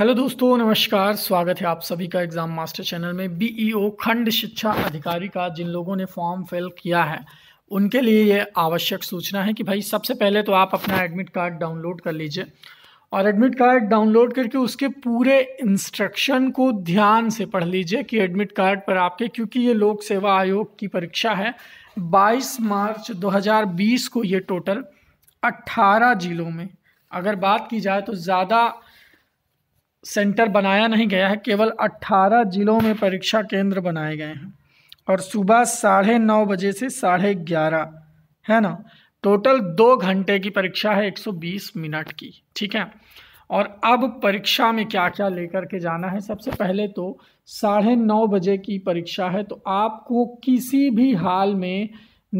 hello दोस्तों नमस्कार स्वागत है आप सभी का एग्ज़ाम मास्टर चैनल में बीईओ e खंड शिक्षा अधिकारी का जिन लोगों ने फॉर्म फिल किया है उनके लिए ये आवश्यक सूचना है कि भाई सबसे पहले तो आप अपना एडमिट कार्ड डाउनलोड कर लीजिए और एडमिट कार्ड डाउनलोड करके उसके पूरे इंस्ट्रक्शन को ध्यान से पढ़ लीजिए कि एडमिट कार्ड पर आपके क्योंकि ये लोक सेवा आयोग की परीक्षा है बाईस मार्च 2020 को ये टोटल 18 जिलों में अगर बात की जाए तो ज़्यादा सेंटर बनाया नहीं गया है केवल 18 जिलों में परीक्षा केंद्र बनाए गए हैं और सुबह साढ़े नौ बजे से साढ़े ग्यारह है ना टोटल दो घंटे की परीक्षा है 120 मिनट की ठीक है और अब परीक्षा में क्या क्या लेकर के जाना है सबसे पहले तो साढ़े नौ बजे की परीक्षा है तो आपको किसी भी हाल में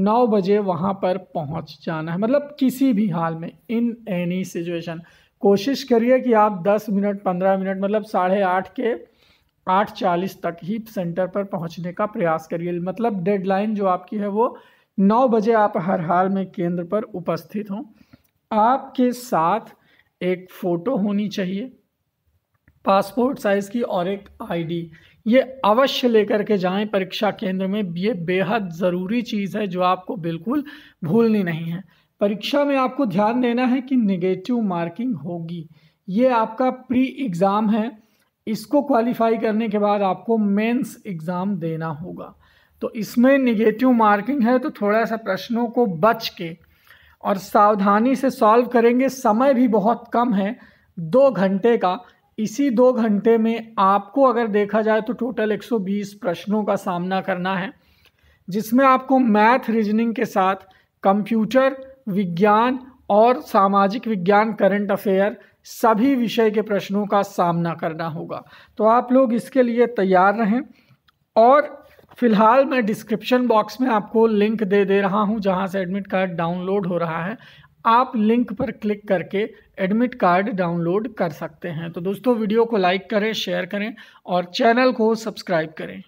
नौ बजे वहाँ पर पहुँच जाना है मतलब किसी भी हाल में इन एनी सिचुएशन कोशिश करिए कि आप 10 मिनट 15 मिनट मतलब साढ़े आठ के आठ चालीस तक ही सेंटर पर पहुंचने का प्रयास करिए मतलब डेडलाइन जो आपकी है वो नौ बजे आप हर हाल में केंद्र पर उपस्थित हों आपके साथ एक फ़ोटो होनी चाहिए पासपोर्ट साइज़ की और एक आईडी ये अवश्य लेकर के जाएं परीक्षा केंद्र में ये बेहद ज़रूरी चीज़ है जो आपको बिल्कुल भूलनी नहीं है परीक्षा में आपको ध्यान देना है कि निगेटिव मार्किंग होगी ये आपका प्री एग्ज़ाम है इसको क्वालिफाई करने के बाद आपको मेंस एग्ज़ाम देना होगा तो इसमें निगेटिव मार्किंग है तो थोड़ा सा प्रश्नों को बच के और सावधानी से सॉल्व करेंगे समय भी बहुत कम है दो घंटे का इसी दो घंटे में आपको अगर देखा जाए तो टोटल 120 प्रश्नों का सामना करना है जिसमें आपको मैथ रीजनिंग के साथ कंप्यूटर विज्ञान और सामाजिक विज्ञान करंट अफेयर सभी विषय के प्रश्नों का सामना करना होगा तो आप लोग इसके लिए तैयार रहें और फिलहाल मैं डिस्क्रिप्शन बॉक्स में आपको लिंक दे दे रहा हूं जहां से एडमिट कार्ड डाउनलोड हो रहा है आप लिंक पर क्लिक करके एडमिट कार्ड डाउनलोड कर सकते हैं तो दोस्तों वीडियो को लाइक करें शेयर करें और चैनल को सब्सक्राइब करें